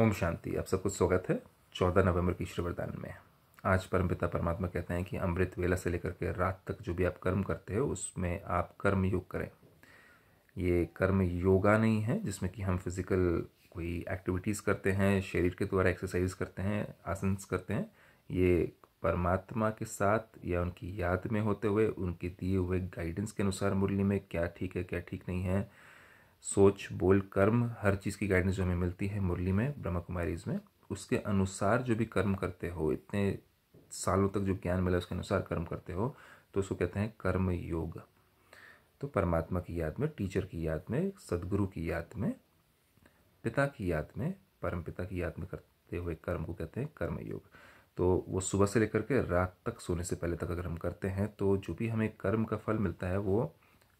ओम शांति आप सबको स्वागत है चौदह नवंबर की ईश्वर वरदान में आज परमपिता परमात्मा कहते हैं कि अमृत वेला से लेकर के रात तक जो भी आप कर्म करते हो उसमें आप कर्म योग करें ये कर्म योगा नहीं है जिसमें कि हम फिज़िकल कोई एक्टिविटीज़ करते हैं शरीर के द्वारा एक्सरसाइज करते हैं आसन करते हैं ये परमात्मा के साथ या उनकी याद में होते हुए उनके दिए हुए गाइडेंस के अनुसार मुरली में क्या ठीक है क्या ठीक नहीं है सोच बोल कर्म हर चीज़ की गाइडेंस जो हमें मिलती है मुरली में ब्रह्म कुमारीज में उसके अनुसार जो भी कर्म करते हो इतने सालों तक जो ज्ञान मिला उसके अनुसार कर्म करते हो तो उसको कहते हैं कर्म योग तो परमात्मा की याद में टीचर की याद में सदगुरु की याद में पिता की याद में परम पिता की याद में करते हुए कर्म को कहते हैं कर्म योग तो वो सुबह से लेकर के रात तक सोने से पहले तक अगर हम करते हैं तो जो भी हमें कर्म का फल मिलता है वो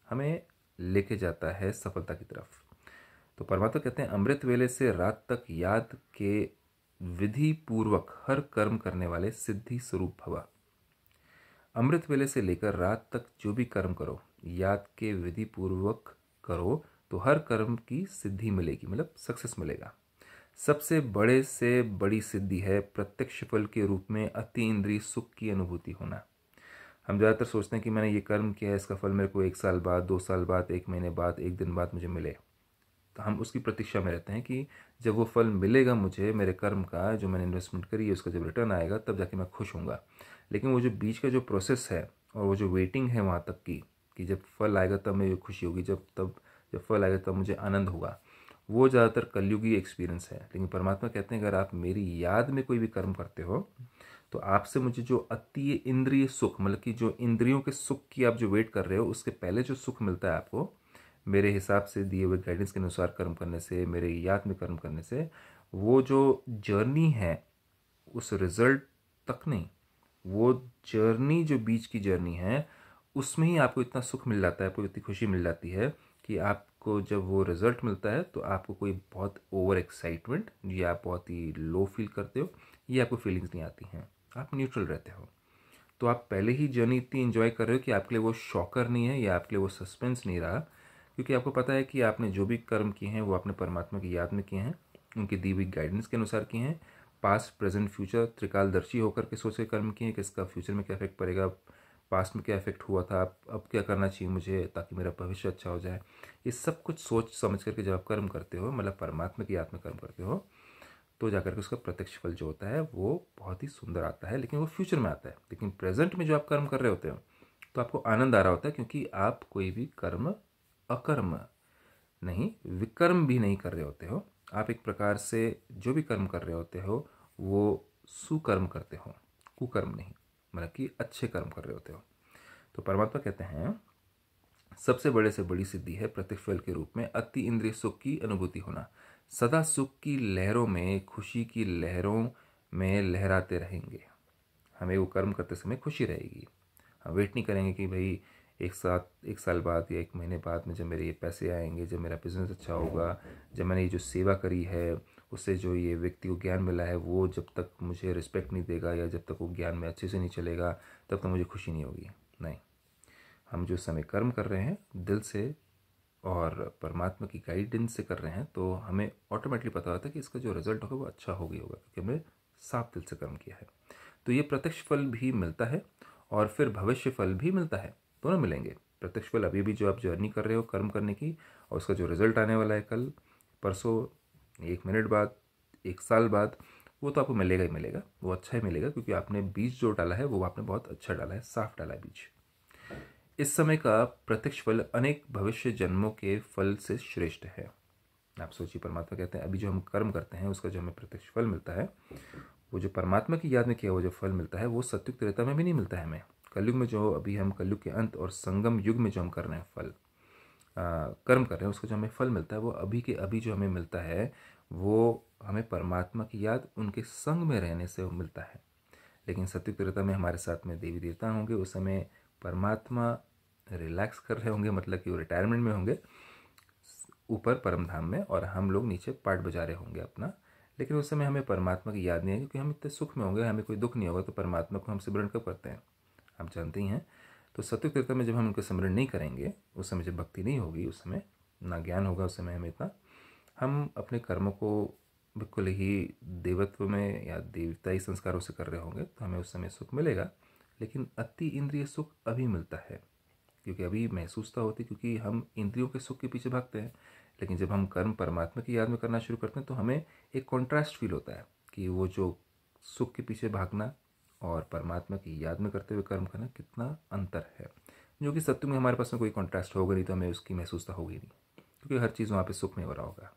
हमें लेके जाता है सफलता की तरफ तो परमात्मा कहते हैं अमृत वेले से रात तक याद के विधि पूर्वक हर कर्म करने वाले सिद्धि स्वरूप भवा अमृत वेले से लेकर रात तक जो भी कर्म करो याद के विधि पूर्वक करो तो हर कर्म की सिद्धि मिलेगी मतलब सक्सेस मिलेगा सबसे बड़े से बड़ी सिद्धि है प्रत्यक्ष फल के रूप में अति इंद्रिय सुख की अनुभूति होना हम ज़्यादातर सोचते हैं कि मैंने ये कर्म किया है इसका फल मेरे को एक साल बाद दो साल बाद एक महीने बाद एक दिन बाद मुझे मिले तो हम उसकी प्रतीक्षा में रहते हैं कि जब वो फल मिलेगा मुझे मेरे कर्म का जो मैंने इन्वेस्टमेंट करी है उसका जब रिटर्न आएगा तब जाके मैं खुश हूँ लेकिन वो जो बीच का जो प्रोसेस है और वो जो वेटिंग है वहाँ तक की कि जब फल आएगा तब मेरी खुशी होगी जब तब जब फल आएगा तब मुझे आनंद होगा वो ज़्यादातर कलयुगी एक्सपीरियंस है लेकिन परमात्मा कहते हैं अगर आप मेरी याद में कोई भी कर्म करते हो तो आपसे मुझे जो अति इंद्रिय सुख मतलब कि जो इंद्रियों के सुख की आप जो वेट कर रहे हो उसके पहले जो सुख मिलता है आपको मेरे हिसाब से दिए हुए गाइडेंस के अनुसार कर्म करने से मेरे याद में कर्म करने से वो जो जर्नी है उस रिजल्ट तक नहीं वो जर्नी जो बीच की जर्नी है उसमें ही आपको इतना सुख मिल जाता है आपको इतनी खुशी मिल जाती है कि आप को जब वो रिज़ल्ट मिलता है तो आपको कोई बहुत ओवर एक्साइटमेंट या आप बहुत ही लो फील करते हो ये आपको फीलिंग्स नहीं आती हैं आप न्यूट्रल रहते हो तो आप पहले ही जर्नी इतनी इन्जॉय कर रहे हो कि आपके लिए वो शॉकर नहीं है या आपके लिए वो सस्पेंस नहीं रहा क्योंकि आपको पता है कि आपने जो भी कर्म किए हैं वो आपने परमात्मा की याद में किए हैं उनकी दी हुई गाइडेंस के अनुसार किए हैं पास्ट प्रेजेंट फ्यूचर त्रिकालदर्शी होकर के सोचे कर्म किए हैं कि इसका फ्यूचर में क्या इफेक्ट पड़ेगा पास्ट में क्या इफेक्ट हुआ था अब अब क्या करना चाहिए मुझे ताकि मेरा भविष्य अच्छा हो जाए ये सब कुछ सोच समझ करके जब आप कर्म करते हो मतलब परमात्मा की याद में कर्म करते हो तो जाकर के उसका प्रत्यक्ष फल जो होता है वो बहुत ही सुंदर आता है लेकिन वो फ्यूचर में आता है लेकिन प्रेजेंट में जो आप कर्म कर रहे होते हो तो आपको आनंद आ रहा होता है क्योंकि आप कोई भी कर्म अकर्म नहीं विकर्म भी नहीं कर रहे होते हो आप एक प्रकार से जो भी कर्म कर रहे होते हो वो सुकर्म करते हो कुकर्म नहीं मतलब कि अच्छे कर्म कर रहे होते हो तो परमात्मा कहते हैं सबसे बड़े से बड़ी सिद्धि है प्रतिफल के रूप में अति इंद्रिय सुख की अनुभूति होना सदा सुख की लहरों में खुशी की लहरों में लहराते रहेंगे हमें वो कर्म करते समय खुशी रहेगी हम वेट नहीं करेंगे कि भाई एक साथ एक साल बाद या एक महीने बाद में जब मेरे ये पैसे आएंगे जब मेरा बिज़नेस अच्छा होगा जब मैंने ये जो सेवा करी है उससे जो ये व्यक्ति को ज्ञान मिला है वो जब तक मुझे रिस्पेक्ट नहीं देगा या जब तक वो ज्ञान में अच्छे से नहीं चलेगा तब तक मुझे खुशी नहीं होगी नहीं हम जो समय कर्म कर रहे हैं दिल से और परमात्मा की गाइडेंस से कर रहे हैं तो हमें ऑटोमेटिकली पता होता है कि इसका जो रिजल्ट होगा वो अच्छा हो गया होगा क्योंकि हमने साफ दिल से कर्म किया है तो ये प्रत्यक्ष फल भी मिलता है और फिर भविष्य फल भी मिलता है दोनों मिलेंगे प्रत्यक्ष फल अभी भी जो आप जर्नी कर रहे हो कर्म करने की और उसका जो रिजल्ट आने वाला है कल परसों एक मिनट बाद एक साल बाद वो तो आपको मिलेगा ही मिलेगा वो अच्छा ही मिलेगा क्योंकि आपने बीज जो डाला है वो आपने बहुत अच्छा डाला है साफ डाला है बीज इस समय का प्रत्यक्ष फल अनेक भविष्य जन्मों के फल से श्रेष्ठ है आप सोचिए परमात्मा कहते हैं अभी जो हम कर्म करते हैं उसका जो हमें प्रत्यक्ष फल मिलता है वो जो परमात्मा की याद में किया हुआ जो फल मिलता है वो सत्युक्त रेता में भी नहीं मिलता है हमें कलयुग में जो अभी हम कलयुग के अंत और संगम युग में जो हम कर रहे हैं फल कर्म कर रहे हैं उसको जो हमें फल मिलता है वो अभी के अभी जो हमें मिलता है वो हमें परमात्मा की याद उनके संग में रहने से मिलता है लेकिन सत्युग त्रेता में हमारे साथ में देवी देवता होंगे उस समय परमात्मा रिलैक्स कर रहे होंगे मतलब कि वो रिटायरमेंट में होंगे ऊपर परमधाम में और हम लोग नीचे पाठ बजा रहे होंगे अपना लेकिन उस समय हमें परमात्मा की याद नहीं है क्योंकि हम इतने सुख में होंगे हमें कोई दुख नहीं होगा तो परमात्मा को हम सिमरण कब करते हैं आप जानते ही हैं तो सत्य तीर्थ में जब हम उनका स्मरण नहीं करेंगे उस समय जब भक्ति नहीं होगी उस समय ना ज्ञान होगा उस समय हमें इतना हम अपने कर्मों को बिल्कुल ही देवत्व में या देवताई संस्कारों से कर रहे होंगे तो हमें उस समय सुख मिलेगा लेकिन अति इंद्रिय सुख अभी मिलता है क्योंकि अभी महसूसता तो होती क्योंकि हम इंद्रियों के सुख के पीछे भागते हैं लेकिन जब हम कर्म परमात्मा की याद में करना शुरू करते हैं तो हमें एक कॉन्ट्रास्ट फील होता है कि वो जो सुख के पीछे भागना और परमात्मा की याद में करते हुए कर्म करना कितना अंतर है जो कि सत्य में हमारे पास में कोई कॉन्ट्रास्ट होगा नहीं तो हमें उसकी महसूसता तो होगी नहीं क्योंकि हर चीज़ वहाँ पर सुख में हो रहा होगा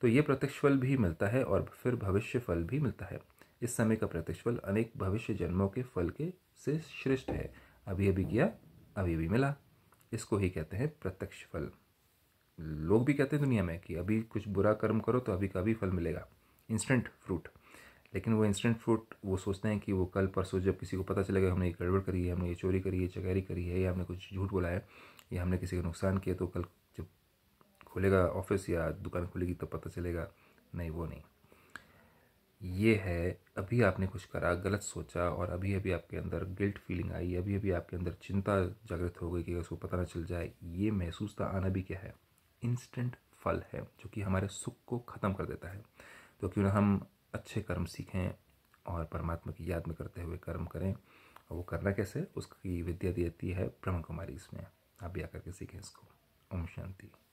तो ये प्रत्यक्ष फल भी मिलता है और फिर भविष्य फल भी मिलता है इस समय का प्रत्यक्ष फल अनेक भविष्य जन्मों के फल के से श्रेष्ठ है अभी अभी किया अभी अभी मिला इसको ही कहते हैं प्रत्यक्ष फल लोग भी कहते हैं दुनिया में कि अभी कुछ बुरा कर्म करो तो अभी का अभी फल मिलेगा इंस्टेंट फ्रूट लेकिन वो इंस्टेंट फ्रूट वो सोचते हैं कि वो कल परसों जब किसी को पता चलेगा हमने ये गड़बड़ करी है हमने ये चोरी करी है चकैरी करी है या हमने कुछ झूठ बोला है या हमने किसी का नुकसान किया तो कल जब खुलेगा ऑफिस या दुकान खुलेगी तब तो पता चलेगा नहीं वो नहीं ये है अभी आपने कुछ करा गलत सोचा और अभी अभी आपके अंदर गिल्ट फीलिंग आई अभी अभी आपके अंदर चिंता जागृत हो गई कि उसको पता ना चल जाए ये महसूस तो आना भी क्या है इंस्टेंट फल है जो कि हमारे सुख को ख़त्म कर देता है तो क्यों ना हम अच्छे कर्म सीखें और परमात्मा की याद में करते हुए कर्म करें और वो करना कैसे उसकी विद्या देती है ब्रह्म कुमारी इसमें आप भी आकर के सीखें इसको ओम शांति